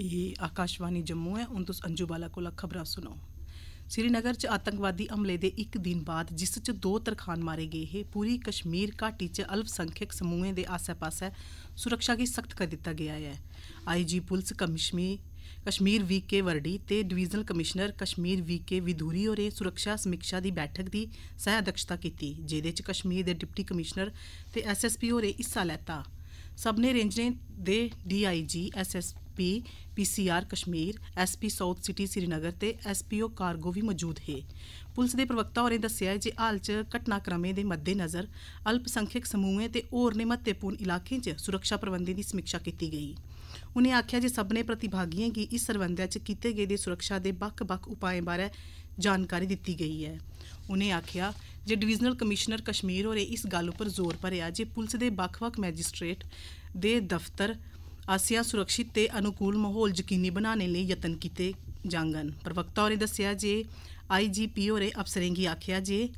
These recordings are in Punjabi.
ਇਹ ਆਕਾਸ਼ਵਾਣੀ ਜੰਮੂ ਹੈ ਹੁਣ ਤੁਸੀਂ ਅੰਜੂ ਬਾਲਾ ਕੋਲ ਖਬਰਾਂ ਸੁਣੋ ਸ੍ਰੀਨਗਰ 'ਚ ਆਤੰਕਵਾਦੀ ਹਮਲੇ ਦੇ ਇੱਕ ਦਿਨ ਬਾਅਦ ਜਿਸ 'ਚ ਦੋ ਤਰਖਾਨ ਮਾਰੇ ਗਏ ਹੈ ਪੂਰੀ ਕਸ਼ਮੀਰ ਘਾਟੀ 'ਚ ਸੰਖਿਅਕ ਸਮੂਹਾਂ ਦੇ ਆਸ-ਪਾਸੇ ਸੁਰੱਖਿਆ ਕੀ ਸਖਤ ਕਰ ਦਿੱਤਾ ਗਿਆ ਹੈ ਆਈਜੀ ਪੁਲਿਸ ਕਮਿਸ਼ਮੀ ਕਸ਼ਮੀਰ ਵੀਕੇ ਵਰਡੀ ਤੇ divisional commissioner Kashmir VK Bidhuri ਹੋਰੇ ਸੁਰੱਖਿਆ ਸਮੀਖਿਆ ਦੀ ਬੈਠਕ ਦੀ ਸਹਿ ਅਧਿਕਸ਼ਤਾ ਕੀਤੀ ਜਿਹਦੇ 'ਚ ਕਸ਼ਮੀਰ ਦੇ ਡਿਪਟੀ ਕਮਿਸ਼ਨਰ ਤੇ ਐਸਐਸਪੀ ਹੋਰੇ ਹਿੱਸਾ ਲੈਤਾ ਸਭ ਨੇ ਰੇਂਜ ਦੇ DIG SSP PCR Kashmir SP south city Srinagar ਤੇ ਐਸਪੀਓ ਕਾਰਗੋ ਵੀ ਮੌਜੂਦ ਹੈ ਪੁਲਿਸ ਦੇ ਪ੍ਰਵਕਤਾ ਹੋਰੇ ਦੱਸਿਆ ਜੇ ਹਾਲ ਚ ਘਟਨਾਕ੍ਰਮੇ ਦੇ ਮੱਦੇਨਜ਼ਰ ਅਲਪਸੰਖਿਅਕ ਸਮੂਹਾਂ ਤੇ ਹੋਰ ਨੇ ਮਹੱਤਵਪੂਰਨ ਇਲਾਕੇ 'ਚ ਸੁਰੱਖਿਆ ਪ੍ਰਬੰਧਾਂ ਦੀ ਸਮੀਖਿਆ ਕੀਤੀ ਗਈ ਉਹਨੇ ਆਖਿਆ ਜੇ ਸਭ ਨੇ ਪ੍ਰਤੀਭਾਗੀਆਂ ਕੀ ਇਸ ਸਰਵੰਧਿਆ 'ਚ ਕੀਤੇ ਗਏ ਦੇ ਸੁਰੱਖਿਆ ਦੇ ਵੱਖ-ਵੱਖ ਉਪਾਏ ਬਾਰੇ ਜਾਣਕਾਰੀ ਦਿੱਤੀ ਗਈ ਹੈ ਉਹਨੇ ਆਖਿਆ ਜੇ ਡਿਵੀਜ਼ਨਲ ਕਮਿਸ਼ਨਰ ਕਸ਼ਮੀਰ ਹੋਰੇ ਇਸ ਗੱਲ ਉੱਪਰ ਜ਼ੋਰ ਭਰਿਆ ਜੇ ਪੁਲਿਸ ਦੇ ਵੱਖ-ਵੱਖ ਮੈਜਿਸਟ੍ਰੇਟ ਦੇ ਦਫ਼ਤਰ ਆਸਿਆ ਸੁਰੱਖਿਤ ਤੇ ਅਨੁਕੂਲ ਮਾਹੌਲ ਯਕੀਨੀ ਬਣਾਉਣ ਲਈ ਯਤਨ ਕੀਤੇ ਜਾਂਗਨ ਪ੍ਰਵਕਤਾ ਹੋਰੇ ਦੱਸਿਆ ਜੇ ਆਈਜੀਪੀ ਹੋਰੇ ਅਫਸਰਾਂ ਦੀ ਆਖਿਆ ਜੇ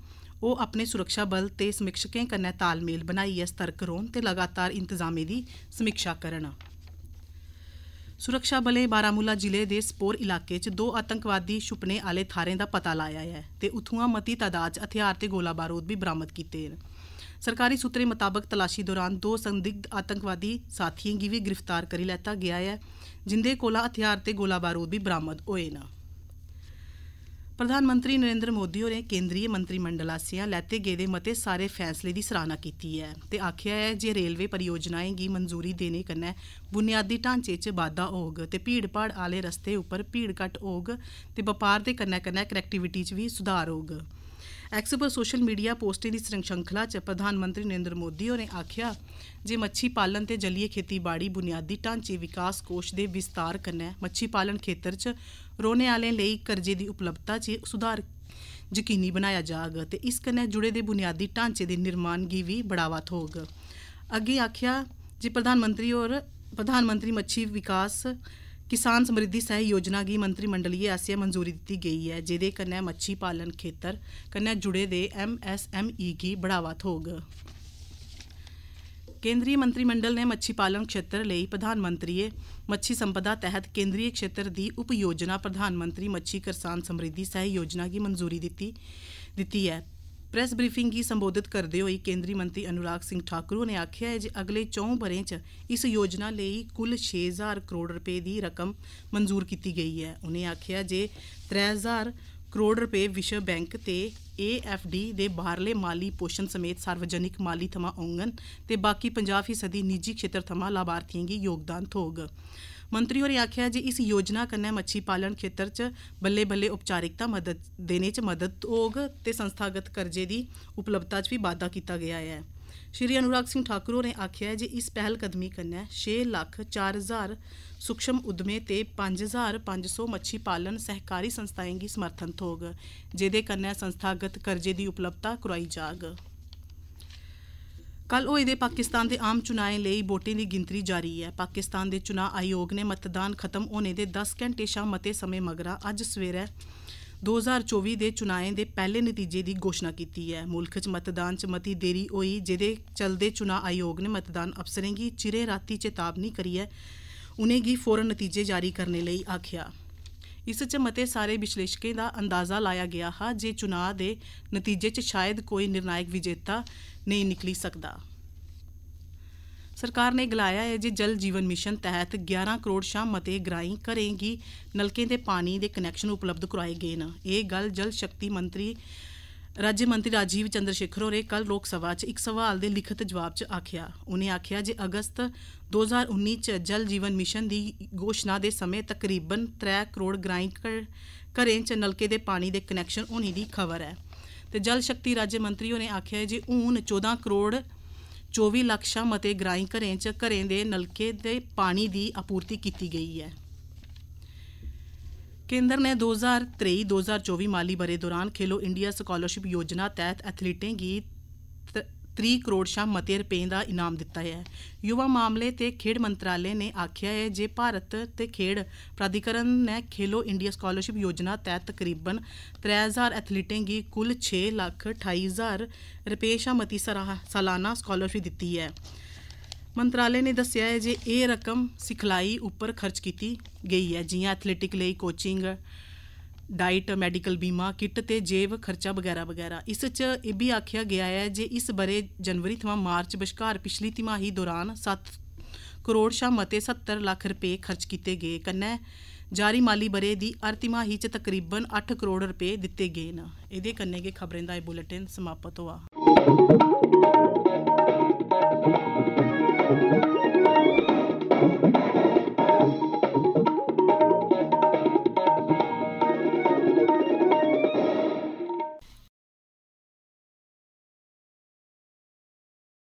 ਉਹ ਆਪਣੇ ਸੁਰੱਖਿਆ ਬਲ ਤੇ ਸਮੀਖਿਆਕਾਂ ਕਰਨਾ ਤਾਲਮੇਲ ਬਣਾਈ ਹੈ ਸਤਰਕ ਤੇ ਲਗਾਤਾਰ ਇੰਤਜ਼ਾਮੇ ਦੀ ਸਮੀਖਿਆ ਕਰਨਾ ਸੁਰੱਖਿਆ ਬਲੇ ਬਾਰਾਮੂਲਾ ਜ਼ਿਲ੍ਹੇ ਦੇ ਸਪੋਰ ਇਲਾਕੇ 'ਚ ਦੋ ਆਤੰਕਵਾਦੀ ਛੁਪਨੇ ਵਾਲੇ ਥਾਰੇ ਦਾ ਪਤਾ ਲਾਇਆ ਹੈ ਤੇ ਉਥੋਂ ਮਤੀ ਤਦਾਦ ਹਥਿਆਰ ਤੇ ਗੋਲਾ ਬਾਰੂਦ ਵੀ ਬਰਾਮਦ ਕੀਤੇ ਨੇ ਸਰਕਾਰੀ ਸੂਤਰੇ ਮੁਤਾਬਕ ਤਲਾਸ਼ੀ ਦੌਰਾਨ ਦੋ ਸੰਦਿਗਧ ਆਤੰਕਵਾਦੀ ਸਾਥੀਆਂ ਗੀ ਵੀ ਗ੍ਰਿਫਤਾਰ ਕਰ ਲਿਆ ਗਿਆ ਹੈ ਜਿੰਦੇ ਕੋਲਾ ਹਥਿਆਰ ਤੇ ਗੋਲਾ ਬਾਰੂਦ ਵੀ ਬਰਾਮਦ ਹੋਏ ਨਾ ਪ੍ਰਧਾਨ ਮੰਤਰੀ ਨਰਿੰਦਰ ਮੋਦੀ ਹੋਰੇ ਕੇਂਦਰੀ ਮੰਤਰੀ ਮੰਡਲ ਆਸੀਆਂ ਲੈਤੇ ਗਏ ਦੇ ਮਤੇ ਸਾਰੇ ਫੈਸਲੇ ਦੀ ਸਰਾਹਨਾ ਕੀਤੀ ਹੈ ਤੇ ਆਖਿਆ ਹੈ ਜੇ ਰੇਲਵੇ ਪਰਿਯੋਜਨਾਵਾਂ ਗੀ ਮਨਜ਼ੂਰੀ ਦੇਣੇ ਕਰਨਾ ਬੁਨਿਆਦੀ ਢਾਂਚੇ 'ਚ ਵਾਧਾ ਹੋਗ ਤੇ ਭੀੜ-ਭਾੜ ਆਲੇ ਰਸਤੇ ਉੱਪਰ ਭੀੜ ਘਟ ਹੋਗ ਤੇ ਵਪਾਰ ਦੇ ਕਰਨਾ ਕਰਨਾ ਕਨੈਕਟੀਵਿਟੀ 'ਚ ਵੀ ਸੁਧਾਰ ਹੋਗ ਐਕਸ ਪਰ ਸੋਸ਼ਲ ਮੀਡੀਆ ਪੋਸਟਿੰਗ ਦੀ ਸ਼੍ਰੰਖਲਾ 'ਚ ਪ੍ਰਧਾਨ ਮੰਤਰੀ ਨਰਿੰਦਰ ਮੋਦੀ ਹੋਰੇ ਆਖਿਆ ਜੇ ਮੱਛੀ ਪਾਲਣ ਤੇ ਜਲੀਏ ਖੇਤੀਬਾੜੀ ਬੁਨਿਆਦੀ ਢਾਂਚੇ ਵਿਕਾਸ ਕੋਸ਼ ਦੇ ਵਿਸਤਾਰ ਕਰਨਾ ਮੱਛੀ ਪਾਲਣ ਖੇਤਰ 'ਚ ਰੋਣੇ ਵਾਲੇ ਲਈ ਕਰਜ਼ੇ ਦੀ ਉਪਲਬਧਤਾ 'ਚ ਸੁਧਾਰ ਯਕੀਨੀ ਬਣਾਇਆ ਜਾਗ ਤੇ ਇਸ ਕਨੇ ਜੁੜੇ ਦੇ ਬੁਨਿਆਦੀ ਢਾਂਚੇ ਦੇ ਦੀ ਨਿਰਮਾਣਗੀ ਵੀ ਬੜਾਵਾ ਥੋਗ ਅੱਗੇ ਆਖਿਆ ਜੇ ਪ੍ਰਧਾਨ ਮੰਤਰੀ ਔਰ ਪ੍ਰਧਾਨ ਮੰਤਰੀ ਮੱਛੀ ਵਿਕਾਸ किसान समृद्धि सह योजना की मंत्रिमंडलीय आसिया मंजूरी दी गई है जेह्दे कन्नै मच्छी पालन खेतर जुड़े दे एमएसएमई की e बढ़ावा थोग केंद्रीय मंत्रिमंडल ने मच्छी पालन क्षेत्र लिए प्रधानमंत्री मच्छी संपदा तहत केंद्रीय क्षेत्र दी उप योजना प्रधानमंत्री मच्छी किसान समृद्धि सह योजना की मंजूरी दी दी है ਪ੍ਰੈਸ ਬਰੀਫਿੰਗ ਕੀ ਸੰਬੋਧਿਤ ਕਰਦੇ ਹੋਏ ਕੇਂਦਰੀ ਮੰਤਰੀ ਅਨੁਰਾਗ ਸਿੰਘ ਠਾਕੁਰ ਨੇ ਆਖਿਆ ਹੈ ਕਿ ਅਗਲੇ 4 ਬਰੇ 'ਚ ਇਸ ਯੋਜਨਾ ਲਈ ਕੁੱਲ 6000 ਕਰੋੜ ਰੁਪਏ ਦੀ ਰਕਮ ਮਨਜ਼ੂਰ ਕੀਤੀ ਗਈ ਹੈ ਉਹਨੇ ਆਖਿਆ ਜੇ 3000 ਕਰੋੜ ਰੁਪਏ ਵਿਸ਼ਵ ਬੈਂਕ ਤੇ AFD ਦੇ ਬਾਹਰਲੇ ਮਾਲੀ ਪੋਸ਼ਣ ਸਮੇਤ ਸਾਰਵਜਨਿਕ ਮਾਲੀ ਥਮਾ ਆਉਂਗਨ ਤੇ ਬਾਕੀ 50% ਨਿੱਜੀ ਖੇਤਰ ਥਮਾ ਲਾਭਾਰਥੀਆਂ ਦੀ ਯੋਗਦਾਨ ਥੋਗ ਮੰਤਰੀ ਹੋਰੇ ਆਖਿਆ ਜੀ ਇਸ ਯੋਜਨਾ ਕੰਨੇ ਮੱਛੀ ਪਾਲਣ ਖੇਤਰ ਚ ਬੱਲੇ ਬੱਲੇ ਉਪਚਾਰਿਕਤਾ ਮਦਦ ਦੇਣੇ ਚ ਮਦਦ ਹੋਗ ਤੇ ਸੰਸਥਾਗਤ ਕਰਜ਼ੇ ਦੀ ਉਪਲਬਧਤਾ ਚ ਵੀ ਵਾਧਾ ਕੀਤਾ ਗਿਆ ਹੈ ਸ਼੍ਰੀ ਅਨੁਰਾਗ ਸਿੰਘ ਠਾਕੁਰ ਹੋਰੇ ਆਖਿਆ ਜੀ ਇਸ ਪਹਿਲ ਕਦਮੀ ਕੰਨੇ 6 ਲੱਖ 4000 ਸੂਖਸ਼ਮ ਉਦਮੇ ਤੇ 5500 ਮੱਛੀ ਪਾਲਣ ਸਹਿਕਾਰੀ ਸੰਸਥਾਵਾਂ ਦੀ ਸਮਰਥਨ ਥੋਗ ਜਿਹਦੇ ਕੰਨੇ ਸੰਸਥਾਗਤ ਕਰਜ਼ੇ ਦੀ ਉਪਲਬਧਤਾ ਕਰਾਈ ਜਾਗ ਕੱਲ ਹੋਏ ਦੇ ਪਾਕਿਸਤਾਨ ਦੇ ਆਮ ਚੁਣਾਵਾਂ ਲਈ ਵੋਟਾਂ ਦੀ ਗਿਣਤੀ ਜਾਰੀ ਹੈ ਪਾਕਿਸਤਾਨ ਦੇ ਚੋਣ ਆਯੋਗ ਨੇ ਮਤਦਾਨ ਖਤਮ ਹੋਣੇ ਦੇ 10 ਘੰਟੇ ਸ਼ਾਮ ਮਤੇ ਸਮੇਂ ਮਗਰਾ ਅੱਜ ਸਵੇਰੇ 2024 ਦੇ ਚੁਣਾਵਾਂ ਦੇ ਪਹਿਲੇ ਨਤੀਜੇ ਦੀ ਘੋਸ਼ਣਾ ਕੀਤੀ ਹੈ ਮੁਲਕ 'ਚ ਮਤਦਾਨ 'ਚ ਮਤੀ ਦੇਰੀ ਹੋਈ ਜਿਹਦੇ ਚਲਦੇ ਚੋਣ ਆਯੋਗ ਨੇ ਮਤਦਾਨ ਅਫਸਰਾਂ ਦੀ ਚਿਰੇ ਰਾਤੀ ਚੇਤਾਵਨੀ ਕਰੀ ਹੈ ਉਹਨਾਂ ਦੀ ਫੌਰਨ ਨਤੀਜੇ ਜਾਰੀ ਕਰਨ ਲਈ ਆਖਿਆ ਇਸ 'ਚ ਮਤੇ ਸਾਰੇ ਵਿਸ਼ਲੇਸ਼ਕਾਂ ਦਾ ਅੰਦਾਜ਼ਾ ਲਾਇਆ ਗਿਆ ਹੈ ਜੇ ਚੁਣਾਅ ਦੇ ਨਤੀਜੇ 'ਚ ਸ਼ਾਇਦ ਕੋਈ ਨਿਰਣਾਇਕ ਵਿਜੇਤਾ ਨਹੀਂ ਨਿਕਲੀ ਸਕਦਾ ਸਰਕਾਰ ਨੇ ਗਲਾਇਆ ਹੈ ਜੀ ਜਲ ਜੀਵਨ ਮਿਸ਼ਨ ਤਹਿਤ 11 ਕਰੋੜ ਸ਼ਾਮ ਮਤੇ ਗਰਾਈ ਕਰੇਗੀ ਨਲਕੇ ਦੇ ਪਾਣੀ ਦੇ ਕਨੈਕਸ਼ਨ ਉਪਲਬਧ ਕਰਾਏ ਗਏ ਨੇ ਇਹ ਗੱਲ ਜਲ ਸ਼ਕਤੀ ਮੰਤਰੀ ਰਾਜ ਮੰਤਰੀ ਰਾਜੀਵ ਚੰਦਰ ਸ਼ੇਖਰ ਹੋਰੇ ਕੱਲ ਲੋਕ ਸਭਾ 'ਚ ਇੱਕ ਸਵਾਲ ਦੇ ਲਿਖਤ ਜਵਾਬ 'ਚ ਆਖਿਆ ਉਹਨੇ ਆਖਿਆ ਜੇ ਅਗਸਤ 2019 'ਚ ਜਲ ਜੀਵਨ ਮਿਸ਼ਨ ਦੀ ਘੋਸ਼ਣਾ ਦੇ ਸਮੇਂ ਤਕਰੀਬਨ 3 ਕਰੋੜ ਗਰਾਈ ਘਰੇ 'ਚ ਨਲਕੇ ਦੇ ਪਾਣੀ ਦੇ ਕਨੈਕਸ਼ਨ ਹੋਣੀ ਦੀ ਖਬਰ ਹੈ ਤੇ ਜਲ ਸ਼ਕਤੀ ਰਾਜ ਮੰਤਰੀ ਨੇ ਆਖਿਆ ਜੀ ਹੁਣ 14 ਕਰੋੜ 24 ਲੱਖ ਸ਼ਾ ਮਤੇ ਗ੍ਰਾਈ ਘਰੇ ਚ ਘਰੇ ਦੇ ਨਲਕੇ ਦੇ ਪਾਣੀ ਦੀ ਆਪੂਰਤੀ ਕੀਤੀ ਗਈ ਹੈ ਕੇਂਦਰ ਨੇ 2023-2024 ਮਾਲੀ ਬਰੇ ਦੌਰਾਨ ਖੇਲੋ ਇੰਡੀਆ ਸਕਾਲਰਸ਼ਿਪ ਯੋਜਨਾ ਤਹਿਤ ਐਥਲੀਟਾਂ ਦੀ 30 ਕਰੋੜ ਸ਼ਾ ਮਤੇ ਰੁਪਏ ਦਾ ਇਨਾਮ ਦਿੱਤਾ ਹੈ ਯੁਵਾ ਮਾਮਲੇ ਤੇ ਖੇਡ ਮੰਤਰਾਲੇ ਨੇ ਆਖਿਆ ਹੈ ਜੇ ਭਾਰਤ ਤੇ ਖੇਡ ਪ੍ਰਾਧਿਕਰਨ ਨੇ ਖੇਲੋ ਇੰਡੀਆ ਸਕਾਲਰਸ਼ਿਪ ਯੋਜਨਾ ਤਹਿਤ ਤਕਰੀਬਨ 3000 ਐਥਲੀਟਾਂ ਦੀ ਕੁੱਲ 6 ਲੱਖ 28000 ਰੁਪਏ ਸ਼ਾ ਮਤੀ ਸਾਲਾਨਾ ਸਕਾਲਰਸ਼ਿਪ ਦਿੱਤੀ ਹੈ ਮੰਤਰਾਲੇ ਨੇ ਦੱਸਿਆ ਹੈ ਜੇ ਇਹ ਰਕਮ ਸਿਖਲਾਈ ਉੱਪਰ ਖਰਚ ਕੀਤੀ ਗਈ ਹੈ ਜਿਵੇਂ ਐਥਲੈਟਿਕ ਲਈ ਕੋਚਿੰਗ ਡਾਈਟ ਮੈਡੀਕਲ ਬੀਮਾ ਕਿੱਟ ਤੇ ਜੇਵ ਖਰਚਾ ਵਗੈਰਾ ਵਗੈਰਾ ਇਸ 'ਚ ਇਹ ਵੀ ਆਖਿਆ ਗਿਆ ਹੈ ਜੇ ਇਸ ਬਰੇ ਜਨਵਰੀ ਤੋਂ ਮਾਰਚ ਵਿਚਕਾਰ ਪਿਛਲੀ ਤਿਮਾਹੀ ਦੌਰਾਨ 7 ਕਰੋੜ ਸ਼ਾ ਮਤੇ 70 ਲੱਖ ਰੁਪਏ ਖਰਚ ਕੀਤੇ ਗਏ ਕੰਨੇ ਜਾਰੀ ਮਾਲੀ ਬਰੇ ਦੀ ਅਰਤਿਮਾਹੀ ਚ ਤਕਰੀਬਨ 8 ਕਰੋੜ ਰੁਪਏ ਦਿੱਤੇ ਗਏ ਨਾ ਇਹਦੇ ਕੰਨੇ ਕੇ ਖਬਰਾਂ ਦਾ ਇਹ ਬੁਲੇਟਿਨ ਸਮਾਪਤ ਹੋਆ